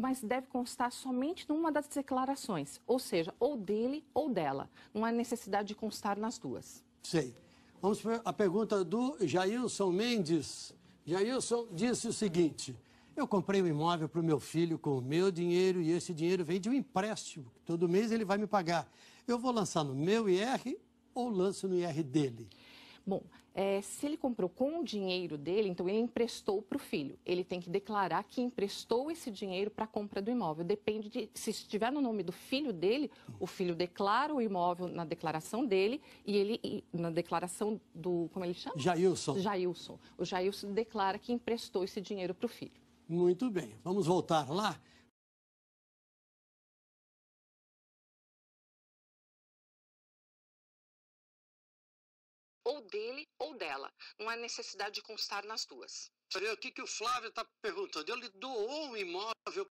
mas deve constar somente numa das declarações, ou seja, ou dele ou dela. Não há necessidade de constar nas duas. Sei. Vamos para a pergunta do Jailson Mendes. Jailson disse o seguinte: Eu comprei um imóvel para o meu filho com o meu dinheiro e esse dinheiro vem de um empréstimo. Todo mês ele vai me pagar. Eu vou lançar no meu IR ou lanço no IR dele? Bom, é, se ele comprou com o dinheiro dele, então ele emprestou para o filho. Ele tem que declarar que emprestou esse dinheiro para a compra do imóvel. Depende de se estiver no nome do filho dele, o filho declara o imóvel na declaração dele e ele e, na declaração do como ele chama? Jailson. Jailson. O Jailson declara que emprestou esse dinheiro para o filho. Muito bem. Vamos voltar lá. ou dele ou dela. Não há necessidade de constar nas duas. O que, que o Flávio está perguntando? Ele doou um imóvel